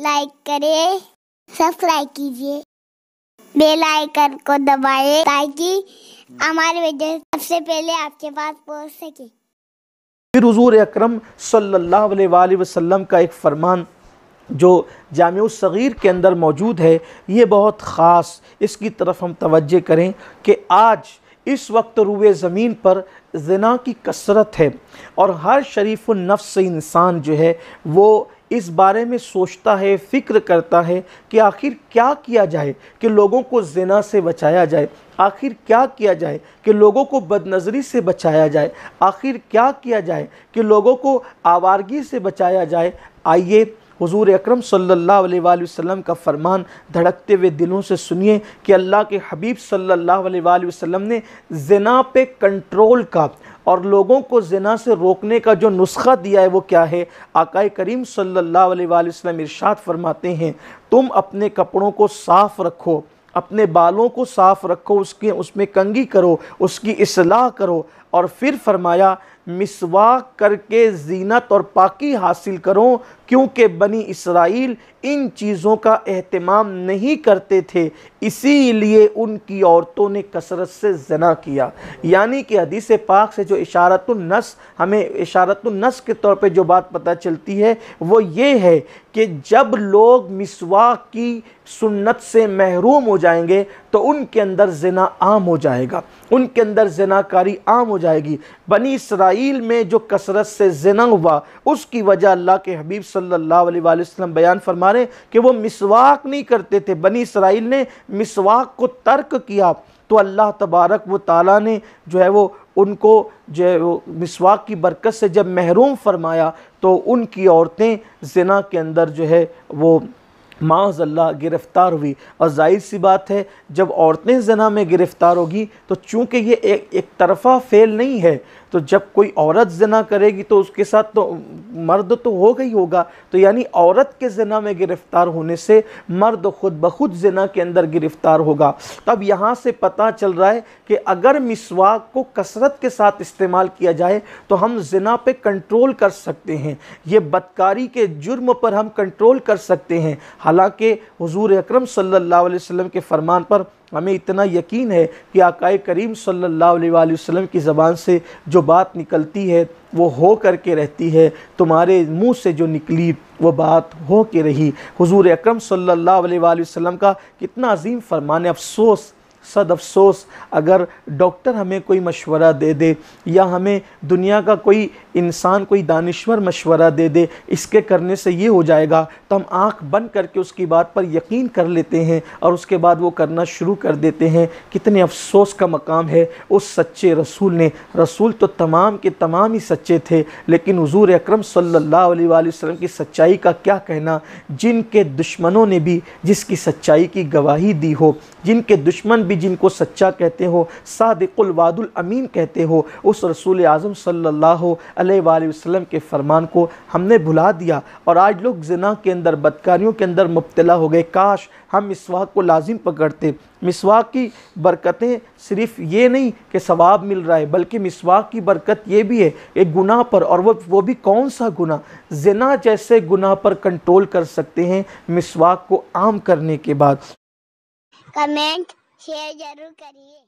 like करें subscribe कीजिए bell icon को दबाएं ताकि हमारे वीडियो सबसे पहले आपके पास पहुंच सके फिर हजूर अक्रम सल्लल्लाहु अलैहि वसल्लम का एक फरमान जो जाम सग़ीर के अंदर मौजूद है ये बहुत ख़ास इसकी तरफ हम तवज्जो करें कि आज इस वक्त रुए ज़मीन पर जना की कसरत है और हर शरीफ नफ्स इंसान जो है वो इस बारे में सोचता है फ़िक्र करता है कि आखिर क्या किया जाए कि लोगों को जना से बचाया जाए आखिर क्या किया जाए कि लोगों को बदनज़री से बचाया जाए आखिर क्या किया जाए कि लोगों को आवारगी से बचाया जाए आइए हुजूर अकरम सल्लल्लाहु अलैहि वसल्लम का फरमान धड़कते हुए दिलों से सुनिए कि अल्लाह के हबीब सल्लल्लाहु अलैहि वसल्लम ने जना पे कंट्रोल का और लोगों को जना से रोकने का जो नुस्खा दिया है वो क्या है आकाए करीम सल्लल्लाहु अलैहि वसल्लम इरशाद फरमाते हैं तुम अपने कपड़ों को साफ़ रखो अपने बालों को साफ़ रखो उसके उसमें कंगी करो उसकी असलाह करो और फिर फरमाया मिसवाक करके जीनत और पाकी हासिल करो क्योंकि बनी इसराइल इन चीज़ों का अहतमाम नहीं करते थे इसीलिए उनकी औरतों ने कसरत से जना किया यानी कि हदीस पाक से जो इशारतुलनस हमें इशारतुलनस के तौर पे जो बात पता चलती है वो ये है कि जब लोग मिसवाक की सुन्नत से महरूम हो जाएंगे तो उनके अंदर जना आम हो जाएगा उनके अंदर जनाकारी आम हो जाएगी बनी इसराइल इसराइल में जो कसरत से जना हुआ उसकी वजह अल्लाह के हबीब सल्लल्लाहु अलैहि वसल्लम बयान फरमा रहे कि वो मिसवाक नहीं करते थे बनी इसराइल ने मिसवाक को तर्क किया तो अल्लाह तबारक व ताला ने जो है वो उनको जो है वो मिसवाक की बरकत से जब महरूम फरमाया तो उनकी औरतें जना के अंदर जो है वो माज़ल्ला गिरफ़्तार हुई और जाहिर सी बात है जब औरतें जना में गिरफ़्तार होगी तो चूँकि ये एक एक तरफा फेल नहीं है तो जब कोई औरत जना करेगी तो उसके साथ तो मर्द तो हो गई होगा तो यानी औरत के जना में गिरफ्तार होने से मर्द खुद ब खुद जना के अंदर गिरफ्तार होगा तब यहाँ से पता चल रहा है कि अगर मिसवाक को कसरत के साथ इस्तेमाल किया जाए तो हम जना पे कंट्रोल कर सकते हैं ये बदकारी के जुर्म पर हम कंट्रोल कर सकते हैं हालांकि हज़ूर अक्रम सल्ला अलैहि के फरमान पर हमें इतना यकीन है कि आकाए करीम सल्लल्लाहु अलैहि वसल्लम की ज़बान से जो बात निकलती है वो हो कर के रहती है तुम्हारे मुंह से जो निकली वो बात हो के रही हुजूर अकरम सल्लल्लाहु अलैहि वसल्लम का कितना अजीम फरमान अफसोस सद अफसोस अगर डॉक्टर हमें कोई मशवरा दे दे या हमें दुनिया का कोई इंसान कोई दानश्वर मशवरा दे दे इसके करने से ये हो जाएगा तो हम आँख बंद करके उसकी बात पर यकीन कर लेते हैं और उसके बाद वो करना शुरू कर देते हैं कितने अफसोस का मकाम है उस सच्चे रसूल ने रसूल तो तमाम के तमाम ही सच्चे थे लेकिन हजूर अक्रम सल्ला वसलम की सच्चाई का क्या कहना जिनके दुश्मनों ने भी जिसकी सच्चाई की गवाही दी हो जिनके दुश्मन भी जिनको सच्चा कहते हो सादिकुलवादुल अमीन कहते हो उस रसूल आज़म सल्लल्लाहु अलैहि वसल्लम के फरमान को हमने भुला दिया और आज लोग जना के अंदर बदकारियों के अंदर मुबतला हो गए काश हम मिसवाक को लाजिम पकड़ते मिसवाक की बरकतें सिर्फ ये नहीं कि सवाब मिल रहा है बल्कि मिसवाक की बरकत ये भी है एक गुनाह पर और वो वो भी कौन सा गुनाह जना जैसे गुनाह पर कंट्रोल कर सकते हैं मिसवाक को आम करने के बाद कमेंट शेयर जरूर करिए